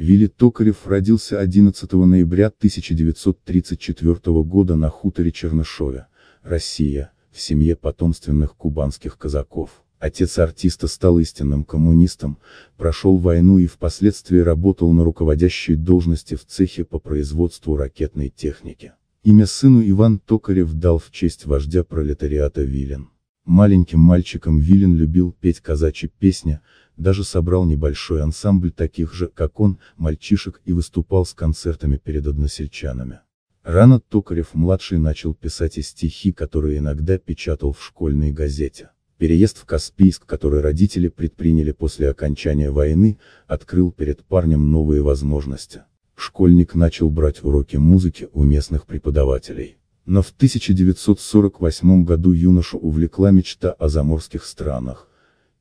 Вилли Токарев родился 11 ноября 1934 года на хуторе Чернышове, Россия, в семье потомственных кубанских казаков. Отец артиста стал истинным коммунистом, прошел войну и впоследствии работал на руководящей должности в цехе по производству ракетной техники. Имя сыну Иван Токарев дал в честь вождя пролетариата Вилен. Маленьким мальчиком Вилин любил петь казачьи песни, даже собрал небольшой ансамбль таких же, как он, мальчишек и выступал с концертами перед односельчанами. Рано Токарев-младший начал писать и стихи, которые иногда печатал в школьной газете. Переезд в Каспийск, который родители предприняли после окончания войны, открыл перед парнем новые возможности. Школьник начал брать уроки музыки у местных преподавателей. Но в 1948 году юношу увлекла мечта о заморских странах,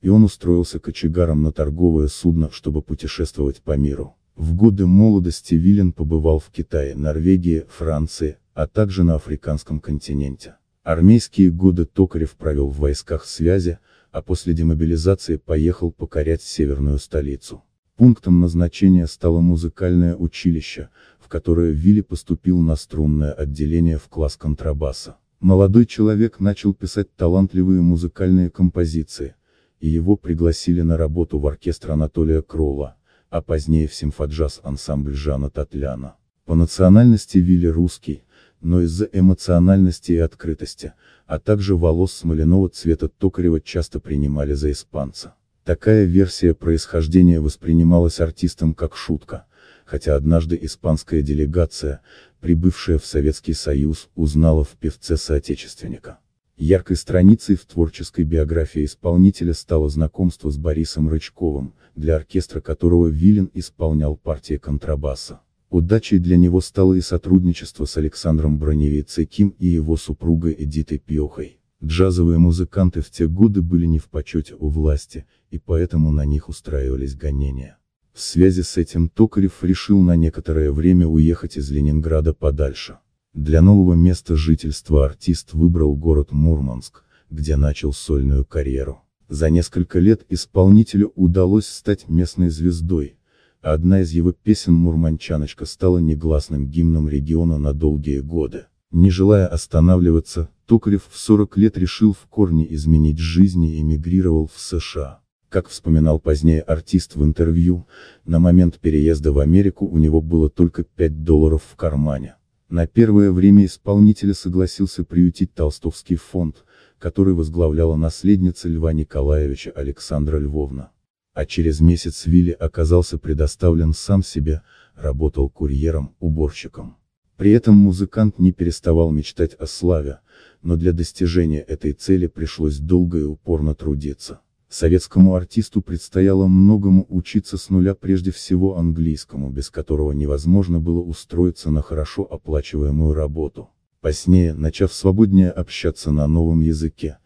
и он устроился кочегаром на торговое судно, чтобы путешествовать по миру. В годы молодости Вилен побывал в Китае, Норвегии, Франции, а также на африканском континенте. Армейские годы Токарев провел в войсках связи, а после демобилизации поехал покорять северную столицу. Пунктом назначения стало музыкальное училище, в которое Вилли поступил на струнное отделение в класс контрабаса. Молодой человек начал писать талантливые музыкальные композиции, и его пригласили на работу в оркестр Анатолия Кролла, а позднее в симфоджаз ансамбль Жана Татляна. По национальности Вилли русский, но из-за эмоциональности и открытости, а также волос смоляного цвета Токарева часто принимали за испанца. Такая версия происхождения воспринималась артистом как шутка, хотя однажды испанская делегация, прибывшая в Советский Союз, узнала в певце соотечественника. Яркой страницей в творческой биографии исполнителя стало знакомство с Борисом Рычковым, для оркестра которого Вилин исполнял партии контрабаса. Удачей для него стало и сотрудничество с Александром Броневицеким и его супругой Эдитой Пьохой. Джазовые музыканты в те годы были не в почете у власти, и поэтому на них устраивались гонения. В связи с этим Токарев решил на некоторое время уехать из Ленинграда подальше. Для нового места жительства артист выбрал город Мурманск, где начал сольную карьеру. За несколько лет исполнителю удалось стать местной звездой, а одна из его песен «Мурманчаночка» стала негласным гимном региона на долгие годы. Не желая останавливаться, Токарев в 40 лет решил в корне изменить жизнь и эмигрировал в США. Как вспоминал позднее артист в интервью, на момент переезда в Америку у него было только 5 долларов в кармане. На первое время исполнителя согласился приютить Толстовский фонд, который возглавляла наследница Льва Николаевича Александра Львовна. А через месяц Вилли оказался предоставлен сам себе, работал курьером, уборщиком. При этом музыкант не переставал мечтать о славе, но для достижения этой цели пришлось долго и упорно трудиться. Советскому артисту предстояло многому учиться с нуля прежде всего английскому, без которого невозможно было устроиться на хорошо оплачиваемую работу. Позднее, начав свободнее общаться на новом языке,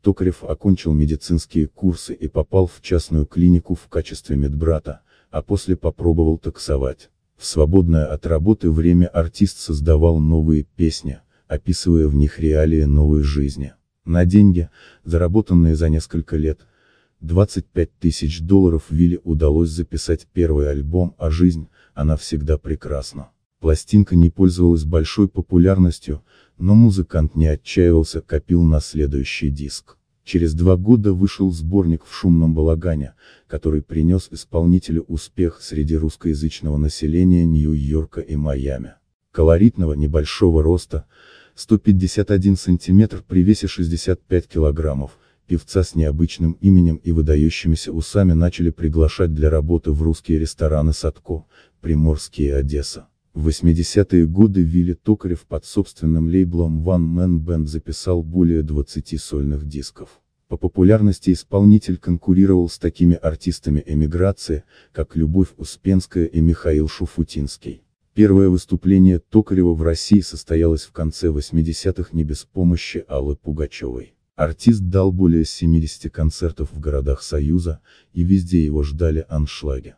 Токарев окончил медицинские курсы и попал в частную клинику в качестве медбрата, а после попробовал таксовать. В свободное от работы время артист создавал новые песни, описывая в них реалии новой жизни. На деньги, заработанные за несколько лет, 25 тысяч долларов Вилли удалось записать первый альбом «А жизнь, она всегда прекрасна». Пластинка не пользовалась большой популярностью, но музыкант не отчаивался, копил на следующий диск. Через два года вышел сборник в шумном балагане, который принес исполнителю успех среди русскоязычного населения Нью-Йорка и Майами. Колоритного небольшого роста, 151 см при весе 65 кг, певца с необычным именем и выдающимися усами начали приглашать для работы в русские рестораны Садко, Приморские и Одесса. В 80-е годы Вилли Токарев под собственным лейблом One Man Band записал более 20 сольных дисков. По популярности исполнитель конкурировал с такими артистами эмиграции, как Любовь Успенская и Михаил Шуфутинский. Первое выступление Токарева в России состоялось в конце 80-х не без помощи Аллы Пугачевой. Артист дал более 70 концертов в городах Союза, и везде его ждали аншлаги.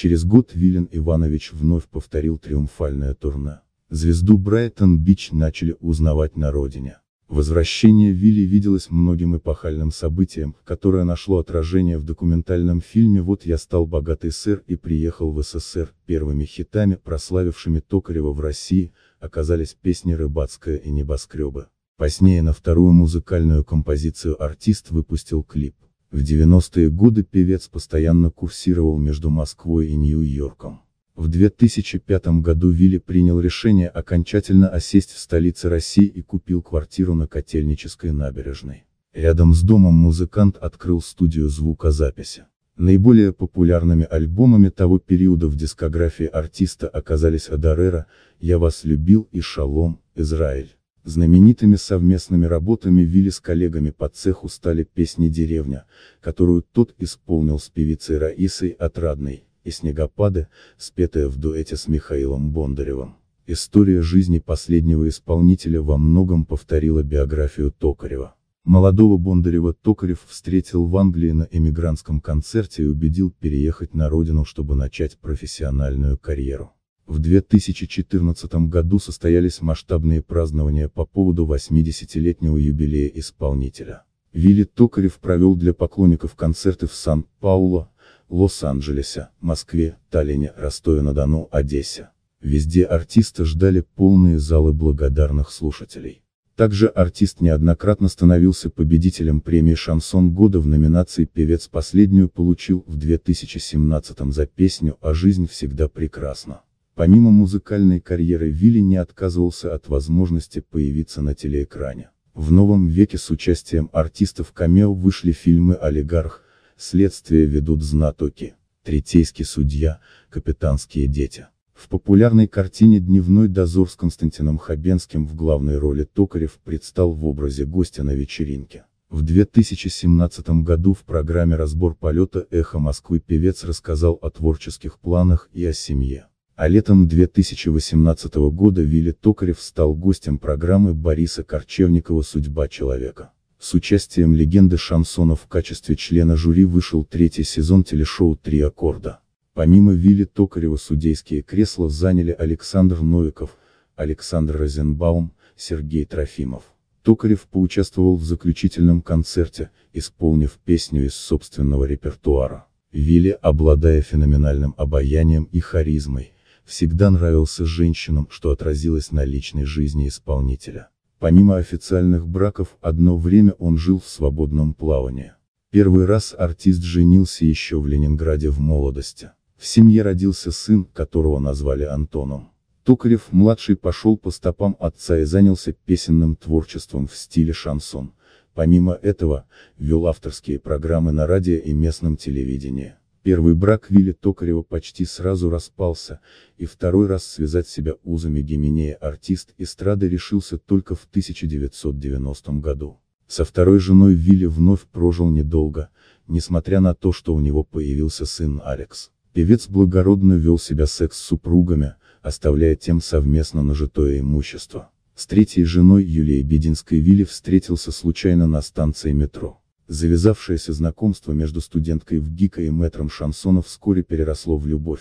Через год Вилен Иванович вновь повторил триумфальное турне. Звезду Брайтон-Бич начали узнавать на родине. Возвращение Вилли виделось многим эпохальным событием, которое нашло отражение в документальном фильме «Вот я стал богатый сэр и приехал в СССР». Первыми хитами, прославившими Токарева в России, оказались песни «Рыбацкая» и «Небоскребы». Позднее на вторую музыкальную композицию артист выпустил клип. В 90-е годы певец постоянно курсировал между Москвой и Нью-Йорком. В 2005 году Вилли принял решение окончательно осесть в столице России и купил квартиру на Котельнической набережной. Рядом с домом музыкант открыл студию звукозаписи. Наиболее популярными альбомами того периода в дискографии артиста оказались «Адарера», «Я вас любил» и «Шалом», «Израиль». Знаменитыми совместными работами Вилли с коллегами по цеху стали «Песни деревня», которую тот исполнил с певицей Раисой Отрадной, и «Снегопады», спетая в дуэте с Михаилом Бондаревым. История жизни последнего исполнителя во многом повторила биографию Токарева. Молодого Бондарева Токарев встретил в Англии на эмигрантском концерте и убедил переехать на родину, чтобы начать профессиональную карьеру. В 2014 году состоялись масштабные празднования по поводу 80-летнего юбилея исполнителя. Вилли Токарев провел для поклонников концерты в Сан-Пауло, Лос-Анджелесе, Москве, Таллине, Ростове-на-Дону, Одессе. Везде артиста ждали полные залы благодарных слушателей. Также артист неоднократно становился победителем премии «Шансон года» в номинации «Певец последнюю» получил в 2017 за песню «А жизнь всегда прекрасна». Помимо музыкальной карьеры Вилли не отказывался от возможности появиться на телеэкране. В новом веке с участием артистов Камео вышли фильмы «Олигарх», «Следствие ведут знатоки», «Третейский судья», «Капитанские дети». В популярной картине «Дневной дозор» с Константином Хабенским в главной роли Токарев предстал в образе гостя на вечеринке. В 2017 году в программе «Разбор полета» «Эхо Москвы» певец рассказал о творческих планах и о семье а летом 2018 года Вилли Токарев стал гостем программы Бориса Корчевникова «Судьба человека». С участием легенды шансона в качестве члена жюри вышел третий сезон телешоу «Три аккорда». Помимо Вилли Токарева судейские кресла заняли Александр Новиков, Александр Розенбаум, Сергей Трофимов. Токарев поучаствовал в заключительном концерте, исполнив песню из собственного репертуара. Вилли, обладая феноменальным обаянием и харизмой, всегда нравился женщинам, что отразилось на личной жизни исполнителя. Помимо официальных браков, одно время он жил в свободном плавании. Первый раз артист женился еще в Ленинграде в молодости. В семье родился сын, которого назвали Антоном. Токарев-младший пошел по стопам отца и занялся песенным творчеством в стиле шансон. Помимо этого, вел авторские программы на радио и местном телевидении. Первый брак Вилли Токарева почти сразу распался, и второй раз связать себя узами Гименея артист эстрады решился только в 1990 году. Со второй женой Вилли вновь прожил недолго, несмотря на то, что у него появился сын Алекс. Певец благородно вел себя секс с супругами, оставляя тем совместно нажитое имущество. С третьей женой Юлией Бединской Вилли встретился случайно на станции метро. Завязавшееся знакомство между студенткой в ГИКа и мэтром Шансона вскоре переросло в любовь.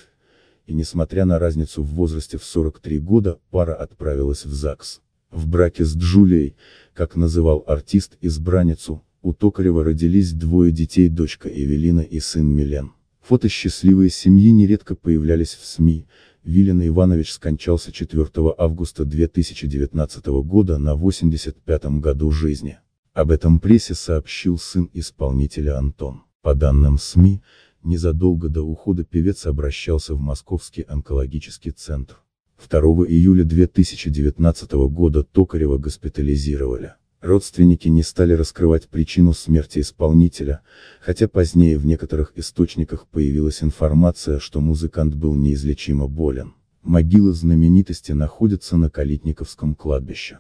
И несмотря на разницу в возрасте в 43 года, пара отправилась в ЗАГС. В браке с Джулией, как называл артист избранницу, у Токарева родились двое детей дочка Эвелина и сын Милен. Фото счастливой семьи нередко появлялись в СМИ, Вилен Иванович скончался 4 августа 2019 года на 85 году жизни. Об этом прессе сообщил сын исполнителя Антон. По данным СМИ, незадолго до ухода певец обращался в Московский онкологический центр. 2 июля 2019 года Токарева госпитализировали. Родственники не стали раскрывать причину смерти исполнителя, хотя позднее в некоторых источниках появилась информация, что музыкант был неизлечимо болен. Могила знаменитости находится на Калитниковском кладбище.